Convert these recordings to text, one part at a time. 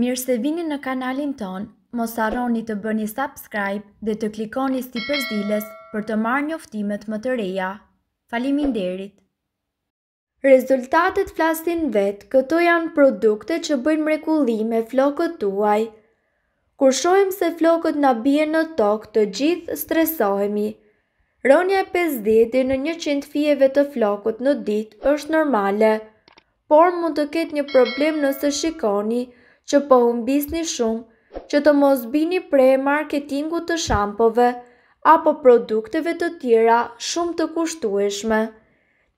Mirë se vini në kanalin ton, mos arroni të bëni subscribe dhe të klikoni sti përzdiles për të marrë njoftimet më të reja. Falimin derit! Rezultatet flasin vetë këto janë produkte që bëjnë mrekulli me flokët tuaj. Kur shojmë se flokët në bje në tokë të gjithë stresohemi. Ronja e 50 dhe në 100 fjeve të flokët në ditë është normale, por mund të ketë një problem nëse shikoni që po humbisni shumë, që të mos bini prej marketingu të shampove apo produkteve të tjera shumë të kushtueshme,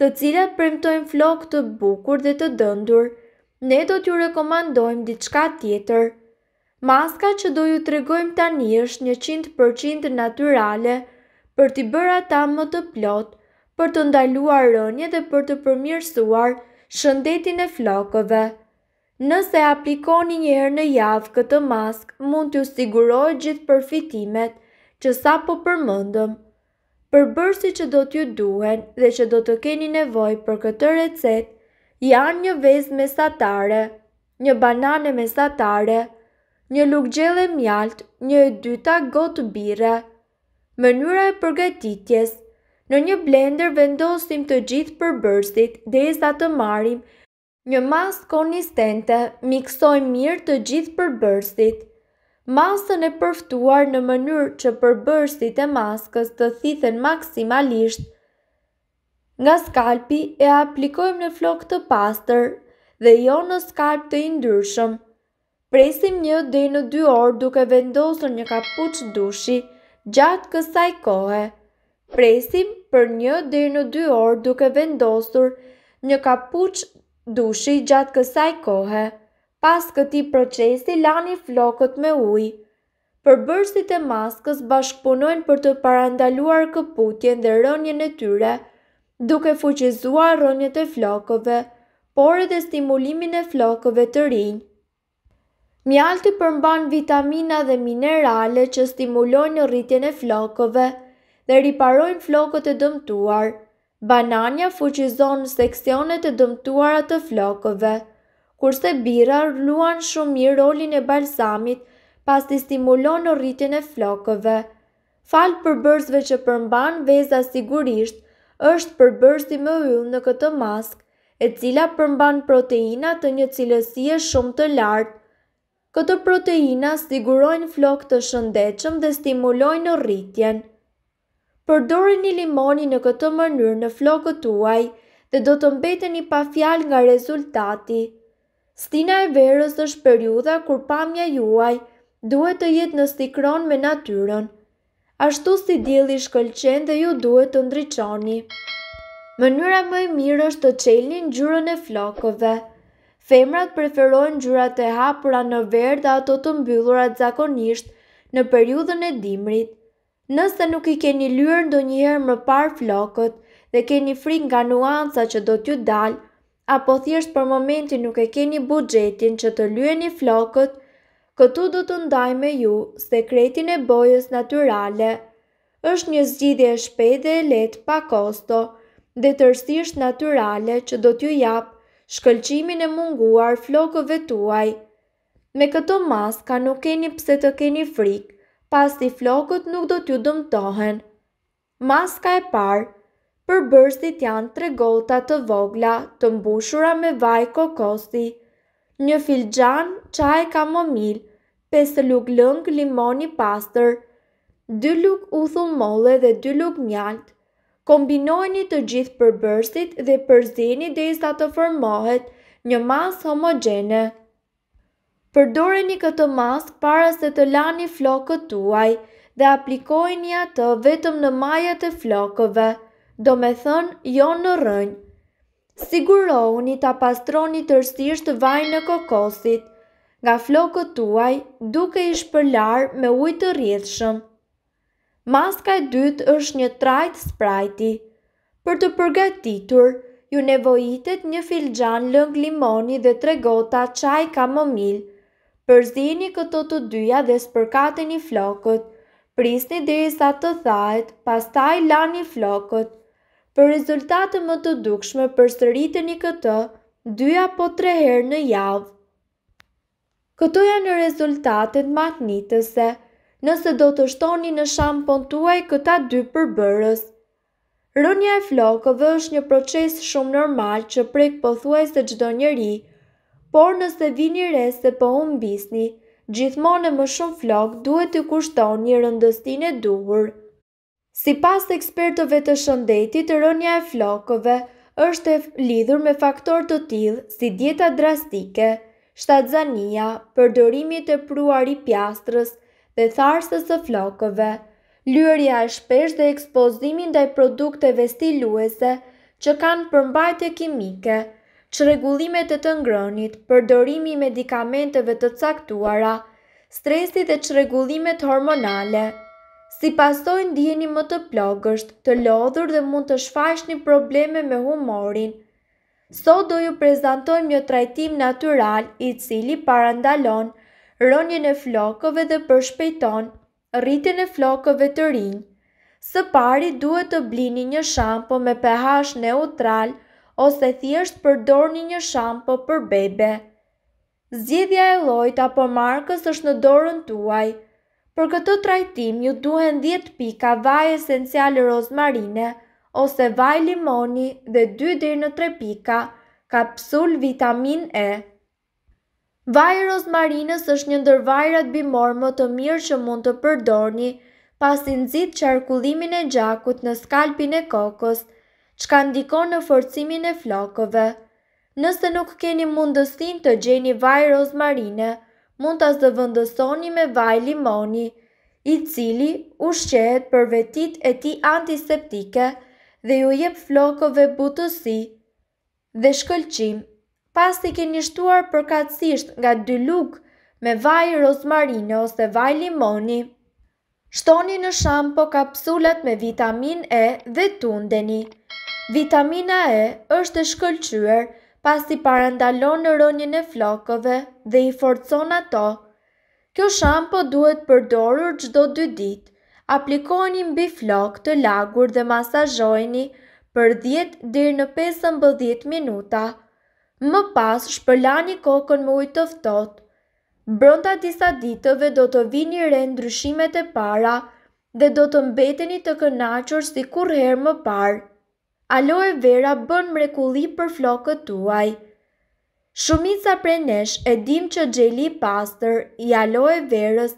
të cilat premtojnë flok të bukur dhe të dëndur, ne do t'ju rekomandojmë diçka tjetër. Maska që do ju tregojmë tani është 100% natyrale për t'i bërë ata më të plot, për të ndaluar rënje dhe për të përmirësuar shëndetin e flokëve. Nëse aplikoni një herë në javë këtë mask, mund t'ju sigurojë gjithë përfitimet që sa po përmëndëm. Përbërsi që do t'ju duhen dhe që do të keni nevoj për këtë recet, janë një vezë mesatare, një banane mesatare, një luk gjele mjalt, një e dyta gotë bire. Mënyra e përgatitjes, në një blender vendosim të gjithë përbërsit dhe e sa të marim Një mas konistente miksoj mirë të gjithë përbërsit. Masën e përftuar në mënyrë që përbërsit e maskës të thithen maksimalisht. Nga skalpi e aplikojmë në flok të pastër dhe jo në skalp të indyrshëm. Presim një dhe në dy orë duke vendosën një kapuç dushi gjatë kësaj kohë. Presim për një dhe në dy orë duke vendosur një kapuç Dushi gjatë kësaj kohë, pas këti procesi lani flokët me ujë. Përbërësit e maskës bashkëpunojnë për të parandaluar këputjen dhe rënjën e tyre, duke fuqizua rënjët e flokëve, por edhe stimulimin e flokëve të rinjë. Mjalti përmban vitamina dhe minerale që stimulojnë rritjen e flokëve dhe riparojnë flokët e dëmtuarë. Bananja fuqizon në seksionet e dëmtuara të flokove, kurse bira rluan shumë mirë rolin e balsamit pas të stimulon në rritin e flokove. Falë për bërzve që përmban veza sigurisht është për bërzi më yllë në këtë mask, e cila përmban proteina të një cilësie shumë të lartë. Këtë proteina sigurojnë flok të shëndechëm dhe stimulojnë në rritjenë përdori një limoni në këtë mënyrë në flokët tuaj dhe do të mbetë një pa fjal nga rezultati. Stina e verës është periuda kur pamja juaj duhet të jetë në stikron me natyron. Ashtu si djeli shkëlqen dhe ju duhet të ndryqoni. Mënyra më e mirë është të qelni në gjyrën e flokëve. Femrat preferojnë gjyrat e hapura në verë dhe ato të mbyllurat zakonisht në periudën e dimrit. Nëse nuk i keni lyer ndonjëherë më parë flokët dhe keni frikë nga nuanca që do t'ju dalë, apo thjesht për momentin nuk e keni buxhetin që të lyeni flokët, këtu do të ndaj me ju sekretin e bojës natyrale. Është një zgjidhje e shpejtë dhe e lehtë pa kosto dhe tërësisht natyrale që do t'ju jap shkëlqimin e munguar flokëve tuaj. Me këto maska nuk keni pse të keni frikë pasti flokët nuk do t'ju dëmtohen. Maska e parë, për bërstit janë tre gota të vogla të mbushura me vaj kokosi, një filxan qaj kamomil, 5 luk lëng limoni pastër, 2 luk uthull molle dhe 2 luk mjalt. Kombinojni të gjithë përbërsit dhe përzini dhe isa të formohet një mas homogene përdoreni këtë mask para se të lani flokët tuaj dhe aplikojni atë vetëm në majët e flokëve, do me thënë jo në rënjë. Sigurohuni ta pastroni tërsisht vajnë në kokosit, nga flokët tuaj duke i shpërlar me ujtë të rrjedhshëm. Maska e dytë është një trajtë sprajti. Për të përgatitur, ju nevojitet një filxhan lëng limoni dhe tre gota çaj kamomilë përzini këto të dyja dhe spërkateni flokët, prisni dhe i sa të thajt, pas taj lani flokët. Për rezultate më të dukshme për këtë një këto, dyja po tre herë në javë. Këto janë rezultatet të magnitëse, nëse do të shtoni në shampon tuaj këta dy përbërës. Rënja e flokëve është një proces shumë normal që prek pëthuaj se gjdo njeri, por nëse vini res se po unë bisni, gjithmonë e më shumë flok duhet të kushton një rëndëstin e duhur. Si pas ekspertove të shëndetit, rënja e flokove është e lidhur me faktor të tilë si dieta drastike, shtadzania, përdorimit e pruar i pjastrës dhe tharsës e flokove, lyërja e shpesh dhe ekspozimin dhe produkteve stiluese që kanë përmbajtje e kimike, që regullimet e të ngrënit, përdorimi i medikamenteve të caktuara, stresi dhe që regullimet hormonale, si pasojnë djeni më të plogësht, të lodhur dhe mund të shfash një probleme me humorin. Sot do ju prezentojmë një trajtim natural i cili parandalon rënjën e flokëve dhe përshpejton rritjen e flokëve të rinjë. Së pari duhet të blini një shampo me pH neutral Ose thjesht përdorni një shampo për bebe. Zgjedhja e llojit apo markës është në dorën tuaj. Për këtë trajtim ju duhen 10 pika vaj esenciale rozmarine ose vaj limoni dhe 2 deri në 3 pika kapsul vitamin E. Vaj rozmarinës është një ndër vajrat bimor më të mirë që mund të përdorni pasi nxit qarkullimin e gjakut në skalpin e kokës qka ndikon në forcimin e flokove. Nëse nuk keni mundësin të gjeni vaj rozmarine, mund të zëvëndësoni me vaj limoni, i cili ushqehet për vetit e ti antiseptike dhe ju jep flokove butësi dhe shkëlqim. Pas të keni shtuar përkatsisht nga dy lukë me vaj rozmarine ose vaj limoni, shtoni në shampo kapsulat me vitamin E dhe tundeni. Vitamina E është e pas i parandalon në rënjën e flokëve dhe i forcon ato. Kjo shampo duhet përdorur gjdo dy dit. Aplikoni mbi flokë të lagur dhe masajojni për 10 dyrë në 15 minuta. Më pas shpëlani kokën më ujtë tëftot. Bronda disa ditëve do të vini re ndryshimet e para dhe do të mbeteni të kënachur si kur herë më parë aloe vera bën mrekulli për flokët tuaj. Shumica prej nesh e dim që gjeli pastër i aloe verës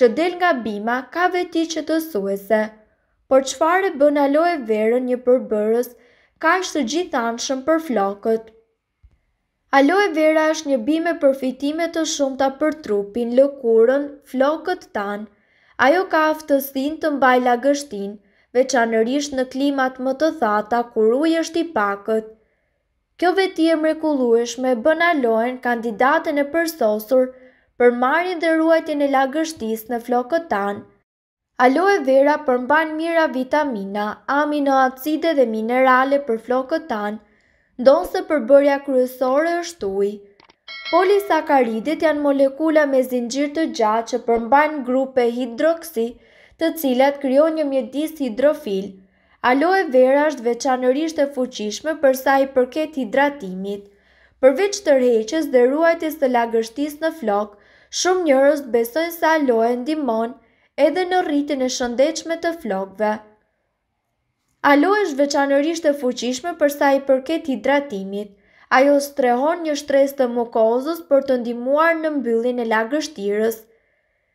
që del nga bima ka veti që të suese, por qfare bën aloe verën një përbërës ka ishtë gjithanshëm për flokët. Aloe vera është një bime përfitime të shumta për trupin, lëkurën, flokët tanë. Ajo ka aftësin të mbaj lagështinë, veçanërisht në klimat më të thata kur uj është i pakët. Kjo veti e mrekullueshme bën alojnë kandidatën e përsosur për marrin dhe ruajtjen e lagështis në flokët tanë. Aloe vera përmban mira vitamina, aminoacide dhe minerale për flokët tanë, ndonë se përbërja kryesore është ujë. Polisakaridit janë molekula me zingjirë të gjatë që përmban grupe hidroksi, të cilat kryo një mjedis hidrofil. Aloe vera është veçanërisht e fuqishme përsa i përket hidratimit. Përveç të rheqës dhe ruajtis të lagështis në flok, shumë njërës besojnë se aloe ndimon edhe në rritin e shëndechme të flokve. Aloe është veçanërisht e fuqishme përsa i përket hidratimit. Ajo strehon një shtres të mukozës për të ndimuar në mbyllin e lagështirës.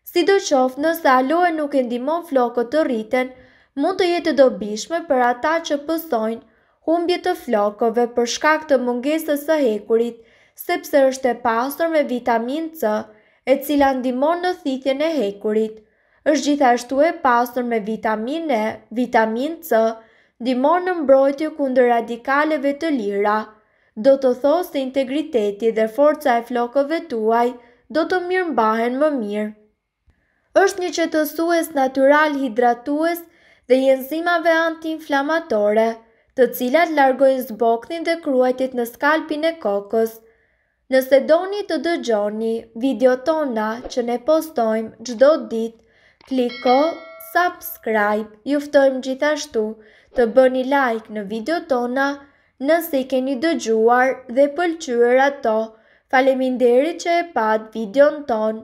Si do qoftë nëse aloe nuk e ndimon flokët të rriten, mund të jetë dobishme për ata që pësojnë humbje të flokove për shkak të mungesës së hekurit, sepse është e pasur me vitamin C, e cila ndimon në thithjen e hekurit. është gjithashtu e pasur me vitamin E, vitamin C, ndimon në mbrojtje kundër radikaleve të lira. Do të thosë integriteti dhe forca e flokove tuaj do të mirë mbahen më mirë është një qëtësues natural hidratues dhe jenzimave anti-inflamatore, të cilat largojnë zboknin dhe kruajtit në skalpin e kokës. Nëse doni të dëgjoni video tona që ne postojmë gjdo dit, kliko subscribe, juftojmë gjithashtu të bëni like në video tona nëse i keni dëgjuar dhe pëlqyër ato, falemin që e pat video në tonë.